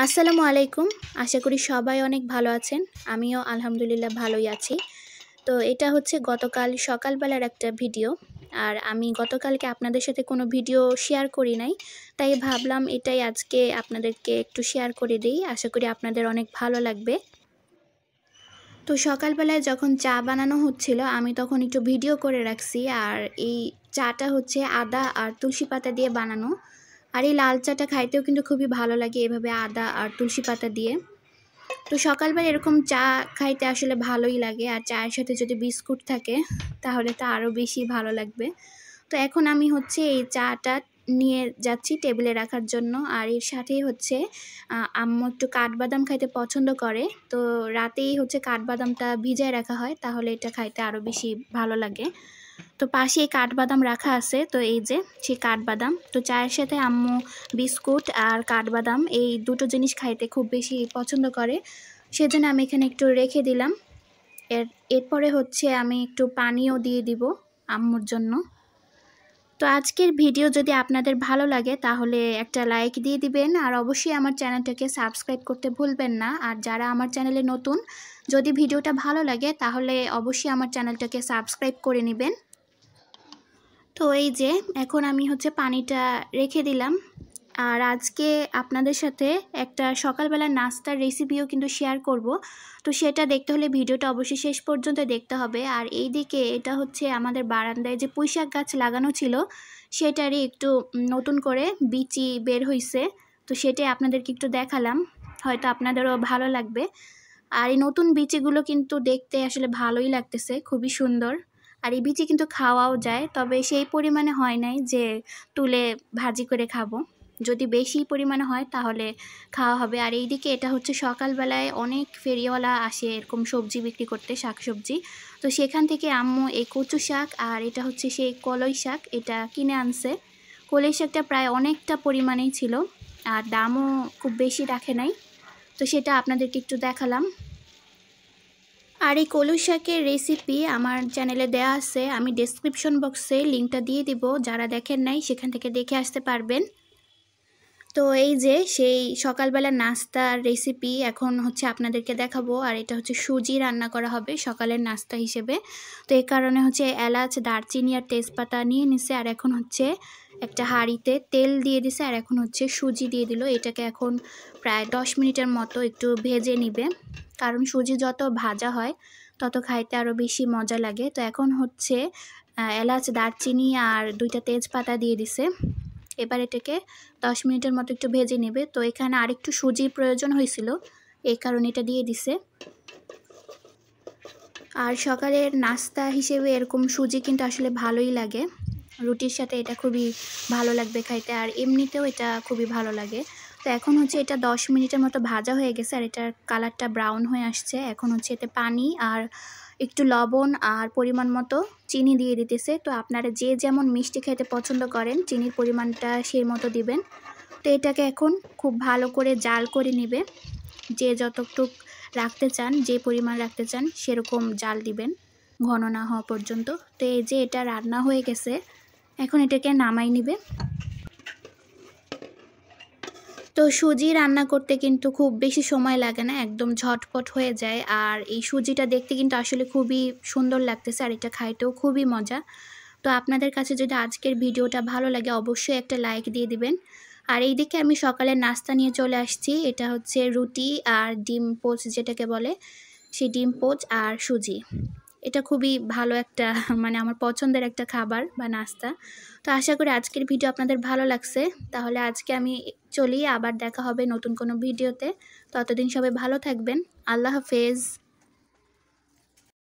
আসসালামু আলাইকুম আশা করি সবাই অনেক ভালো আছেন আমিও আলহামদুলিল্লাহ ভালোই আছি তো এটা হচ্ছে গতকাল সকালবেলার একটা ভিডিও আর আমি গতকালকে আপনাদের সাথে কোনো ভিডিও শেয়ার করি নাই তাই ভাবলাম এটাই আজকে আপনাদেরকে একটু শেয়ার করে দিই আশা করি আপনাদের অনেক ভালো লাগবে তো সকালবেলায় যখন চা বানানো হচ্ছিল আমি তখন একটু ভিডিও করে রাখছি আর এই চাটা হচ্ছে আদা আর তুলসী পাতা দিয়ে বানানো আর এই লাল চাটা খাইতেও কিন্তু খুবই ভালো লাগে এভাবে আদা আর তুলসী পাতা দিয়ে তো সকালবেলা এরকম চা খাইতে আসলে ভালোই লাগে আর চায়ের সাথে যদি বিস্কুট থাকে তাহলে তা আরও বেশি ভালো লাগবে তো এখন আমি হচ্ছে এই চাটা নিয়ে যাচ্ছি টেবিলে রাখার জন্য আর এর সাথেই হচ্ছে আম্মু একটু কাঠবাদাম খাইতে পছন্দ করে তো রাতেই হচ্ছে কাঠবাদামটা ভিজায় রাখা হয় তাহলে এটা খাইতে আরও বেশি ভালো লাগে তো পাশে এই কাঠবাদাম রাখা আছে তো এই যে সেই কাঠবাদাম তো চায়ের সাথে আম্মু বিস্কুট আর কাঠবাদাম এই দুটো জিনিস খাইতে খুব বেশি পছন্দ করে সেজন্য আমি এখানে একটু রেখে দিলাম এর এরপরে হচ্ছে আমি একটু পানিও দিয়ে দিব আম্মুর জন্য তো আজকের ভিডিও যদি আপনাদের ভালো লাগে তাহলে একটা লাইক দিয়ে দিবেন আর অবশ্যই আমার চ্যানেলটাকে সাবস্ক্রাইব করতে ভুলবেন না আর যারা আমার চ্যানেলে নতুন যদি ভিডিওটা ভালো লাগে তাহলে অবশ্যই আমার চ্যানেলটাকে সাবস্ক্রাইব করে নেবেন তো এই যে এখন আমি হচ্ছে পানিটা রেখে দিলাম আর আজকে আপনাদের সাথে একটা সকালবেলা নাস্তার রেসিপিও কিন্তু শেয়ার করব তো সেটা দেখতে হলে ভিডিওটা অবশ্যই শেষ পর্যন্ত দেখতে হবে আর এই দিকে এটা হচ্ছে আমাদের বারান্দায় যে পুঁইশাক গাছ লাগানো ছিল সেটারই একটু নতুন করে বিচি বের হইছে তো সেটাই আপনাদেরকে একটু দেখালাম হয়তো আপনাদেরও ভালো লাগবে আর এই নতুন বিচিগুলো কিন্তু দেখতে আসলে ভালোই লাগতেছে খুবই সুন্দর আর এই বিচি কিন্তু খাওয়াও যায় তবে সেই পরিমাণে হয় নাই যে তুলে ভাজি করে খাবো যদি বেশি পরিমাণে হয় তাহলে খাওয়া হবে আর এইদিকে এটা হচ্ছে সকালবেলায় অনেক ফেরিওয়ালা আসে এরকম সবজি বিক্রি করতে শাকসবজি তো সেখান থেকে আম্মু এই কচু শাক আর এটা হচ্ছে সেই কলই শাক এটা কিনে আনছে কলই শাকটা প্রায় অনেকটা পরিমাণেই ছিল আর দামও খুব বেশি রাখে নাই তো সেটা আপনাদেরকে একটু দেখালাম আর এই কলু শাকের রেসিপি আমার চ্যানেলে দেয়া আছে আমি ডেসক্রিপশন বক্সে লিঙ্কটা দিয়ে দিব যারা দেখেন নাই সেখান থেকে দেখে আসতে পারবেন তো এই যে সেই সকালবেলা নাস্তার রেসিপি এখন হচ্ছে আপনাদেরকে দেখাবো আর এটা হচ্ছে সুজি রান্না করা হবে সকালের নাস্তা হিসেবে তো এই কারণে হচ্ছে এলাচ দারচিনি আর তেজপাতা নিয়ে নিছে আর এখন হচ্ছে একটা হাঁড়িতে তেল দিয়ে দিছে আর এখন হচ্ছে সুজি দিয়ে দিল এটাকে এখন প্রায় দশ মিনিটের মতো একটু ভেজে নিবে কারণ সুজি যত ভাজা হয় তত খাইতে আরও বেশি মজা লাগে তো এখন হচ্ছে এলাচ দারচিনি আর দুইটা তেজপাতা দিয়ে দিছে এবার এটাকে দশ মিনিটের মতো একটু ভেজে নেবে তো এখানে আরেকটু সুজি প্রয়োজন হয়েছিল এই কারণে এটা দিয়ে দিছে আর সকালের নাস্তা হিসেবে এরকম সুজি কিন্তু আসলে ভালোই লাগে রুটির সাথে এটা খুবই ভালো লাগবে খাইতে আর এমনিতেও এটা খুবই ভালো লাগে তো এখন হচ্ছে এটা দশ মিনিটের মতো ভাজা হয়ে গেছে আর এটার কালারটা ব্রাউন হয়ে আসছে এখন হচ্ছে এতে পানি আর একটু লবণ আর পরিমাণ মতো চিনি দিয়ে দিতেছে তো আপনারা যে যেমন মিষ্টি খেতে পছন্দ করেন চিনির পরিমাণটা সেই মতো দিবেন তো এটাকে এখন খুব ভালো করে জাল করে নেবে যে যতটুক রাখতে চান যে পরিমাণ রাখতে চান সেরকম জাল দিবেন ঘন না হওয়া পর্যন্ত তো এই যে এটা রান্না হয়ে গেছে এখন এটাকে নামাই নিবে তো সুজি রান্না করতে কিন্তু খুব বেশি সময় লাগে না একদম ঝটপট হয়ে যায় আর এই সুজিটা দেখতে কিন্তু আসলে খুবই সুন্দর লাগতেছে আর এটা খাইতেও খুবই মজা তো আপনাদের কাছে যদি আজকের ভিডিওটা ভালো লাগে অবশ্যই একটা লাইক দিয়ে দিবেন আর এইদিকে আমি সকালে নাস্তা নিয়ে চলে আসছি এটা হচ্ছে রুটি আর ডিম পোচ যেটাকে বলে সেই ডিম পোচ আর সুজি এটা খুবই ভালো একটা মানে আমার পছন্দের একটা খাবার বা নাস্তা তো আশা করি আজকের ভিডিও আপনাদের ভালো লাগছে তাহলে আজকে আমি চলি আবার দেখা হবে নতুন কোনো ভিডিওতে ততদিন সবাই ভালো থাকবেন আল্লাহ হাফেজ